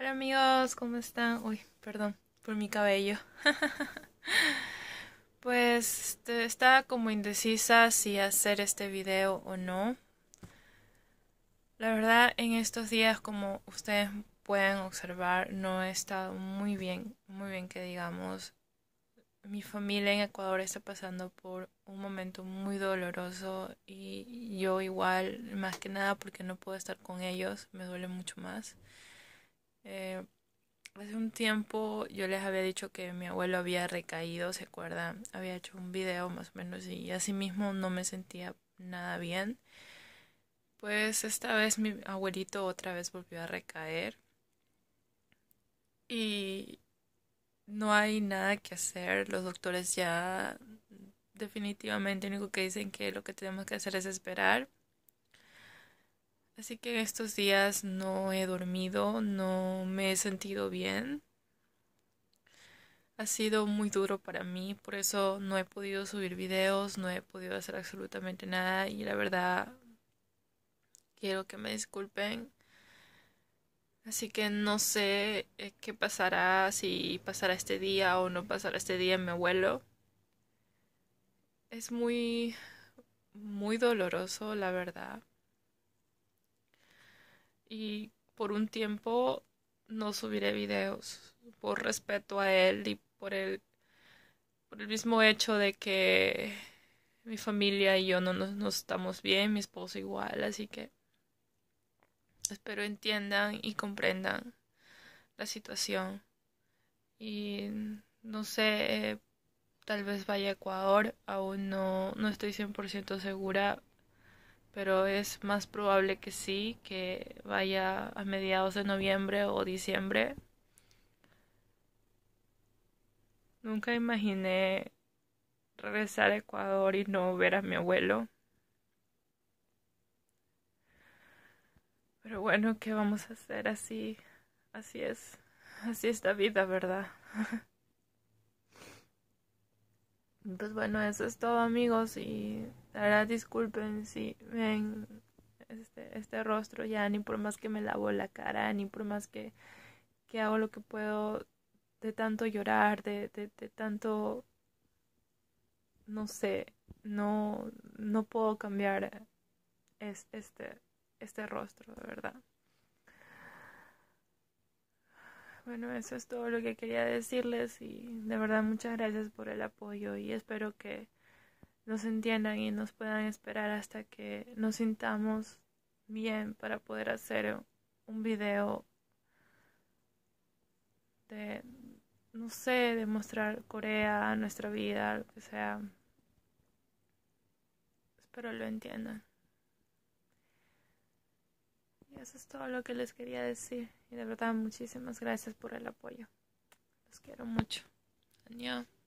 Hola amigos, ¿cómo están? Uy, perdón por mi cabello. pues este, estaba como indecisa si hacer este video o no. La verdad, en estos días, como ustedes pueden observar, no he estado muy bien, muy bien que digamos. Mi familia en Ecuador está pasando por un momento muy doloroso y yo igual, más que nada porque no puedo estar con ellos, me duele mucho más. Eh, hace un tiempo yo les había dicho que mi abuelo había recaído, ¿se acuerdan? Había hecho un video más o menos y así mismo no me sentía nada bien. Pues esta vez mi abuelito otra vez volvió a recaer. Y no hay nada que hacer. Los doctores ya definitivamente lo único que dicen que lo que tenemos que hacer es esperar Así que en estos días no he dormido, no me he sentido bien. Ha sido muy duro para mí, por eso no he podido subir videos, no he podido hacer absolutamente nada y la verdad quiero que me disculpen. Así que no sé eh, qué pasará, si pasará este día o no pasará este día en mi abuelo. Es muy, muy doloroso, la verdad y por un tiempo no subiré videos por respeto a él y por el, por el mismo hecho de que mi familia y yo no nos, estamos bien, mi esposo igual, así que espero entiendan y comprendan la situación. Y no sé, eh, tal vez vaya a Ecuador, aún no, no estoy 100% segura, pero es más probable que sí, que vaya a mediados de noviembre o diciembre. Nunca imaginé regresar a Ecuador y no ver a mi abuelo. Pero bueno, ¿qué vamos a hacer? Así, así es, así es la vida, ¿verdad? Entonces pues bueno, eso es todo amigos y disculpen si ven este, este, rostro ya, ni por más que me lavo la cara, ni por más que, hago lo que puedo de tanto llorar, de, tanto, no sé, no, no puedo cambiar este, este rostro, de verdad. Bueno, eso es todo lo que quería decirles y de verdad muchas gracias por el apoyo y espero que nos entiendan y nos puedan esperar hasta que nos sintamos bien para poder hacer un video de, no sé, de mostrar Corea, nuestra vida, lo que sea. Espero lo entiendan. Y eso es todo lo que les quería decir. Y de verdad, muchísimas gracias por el apoyo. Los quiero mucho. Adiós.